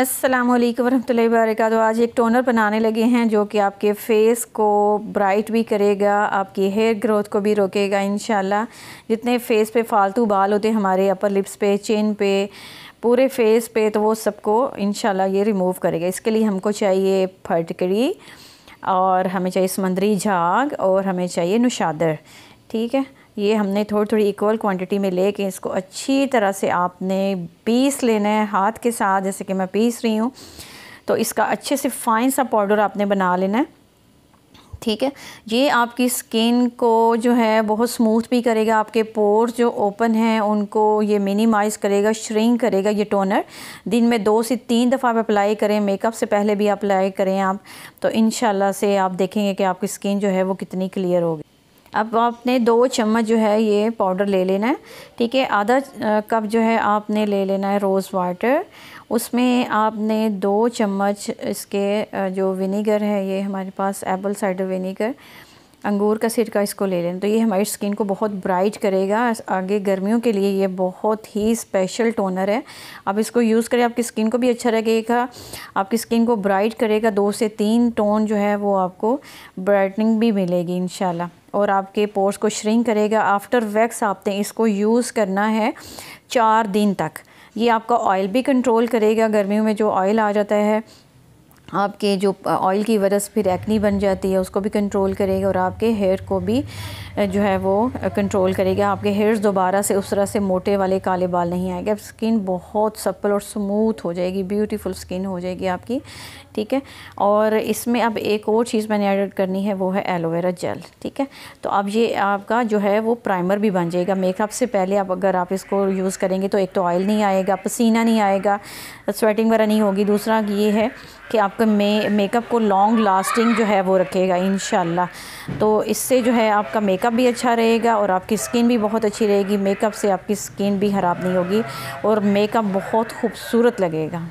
असलम वरहमल वर्क आज एक टोनर बनाने लगे हैं जो कि आपके फेस को ब्राइट भी करेगा आपकी हेयर ग्रोथ को भी रोकेगा इन जितने फेस पे फालतू बाल होते हैं हमारे अपर लिप्स पे चेन पे पूरे फेस पे तो वो सबको इन ये रिमूव करेगा इसके लिए हमको चाहिए फटकड़ी और हमें चाहिए समंदरी झाग और हमें चाहिए नुशादर ठीक है ये हमने थोड़ी थोड़ी इक्वल क्वांटिटी में लेके इसको अच्छी तरह से आपने पीस लेना है हाथ के साथ जैसे कि मैं पीस रही हूँ तो इसका अच्छे से फाइन सा पाउडर आपने बना लेना है ठीक है ये आपकी स्किन को जो है बहुत स्मूथ भी करेगा आपके पोर्स जो ओपन हैं उनको ये मिनिमाइज़ करेगा श्रिंक करेगा ये टोनर दिन में दो से तीन दफ़ा आप अप्लाई करें मेकअप से पहले भी अप्लाई करें आप तो इन से आप देखेंगे कि आपकी स्किन जो है वो कितनी क्लियर होगी अब आपने दो चम्मच जो है ये पाउडर ले लेना है ठीक है आधा कप जो है आपने ले लेना है रोज़ वाटर उसमें आपने दो चम्मच इसके जो विनीगर है ये हमारे पास एप्पल साइडर विनीगर अंगूर का सिरका इसको ले लें तो ये हमारी स्किन को बहुत ब्राइट करेगा आगे गर्मियों के लिए ये बहुत ही स्पेशल टोनर है आप इसको यूज़ करें आपकी स्किन को भी अच्छा लगेगा आपकी स्किन को ब्राइट करेगा दो से तीन टोन जो है वो आपको ब्राइटनिंग भी मिलेगी इन और आपके पोर्स को श्रिंक करेगा आफ्टर वैक्स आपने इसको यूज़ करना है चार दिन तक ये आपका ऑयल भी कंट्रोल करेगा गर्मियों में जो ऑयल आ जाता है आपके जो ऑयल की वजह से फिर एक्नी बन जाती है उसको भी कंट्रोल करेगा और आपके हेयर को भी जो है वो कंट्रोल करेगा आपके हेयर्स दोबारा से उस तरह से मोटे वाले काले बाल नहीं आएंगे अब स्किन बहुत सप्पल और स्मूथ हो जाएगी ब्यूटीफुल स्किन हो जाएगी आपकी ठीक है और इसमें अब एक और चीज़ मैंने एड करनी है वो है एलोवेरा जेल ठीक है तो अब ये आपका जो है वो प्राइमर भी बन जाएगा मेकअप से पहले आप अगर आप इसको यूज़ करेंगे तो एक तो ऑयल नहीं आएगा पसीना नहीं आएगा स्वेटिंग वगैरह नहीं होगी दूसरा ये है कि आपका मे मेकअप को लॉन्ग लास्टिंग जो है वो रखेगा इन तो इससे जो है आपका मेकअप भी अच्छा रहेगा और आपकी स्किन भी बहुत अच्छी रहेगी मेकअप से आपकी स्किन भी ख़राब नहीं होगी और मेकअप बहुत खूबसूरत लगेगा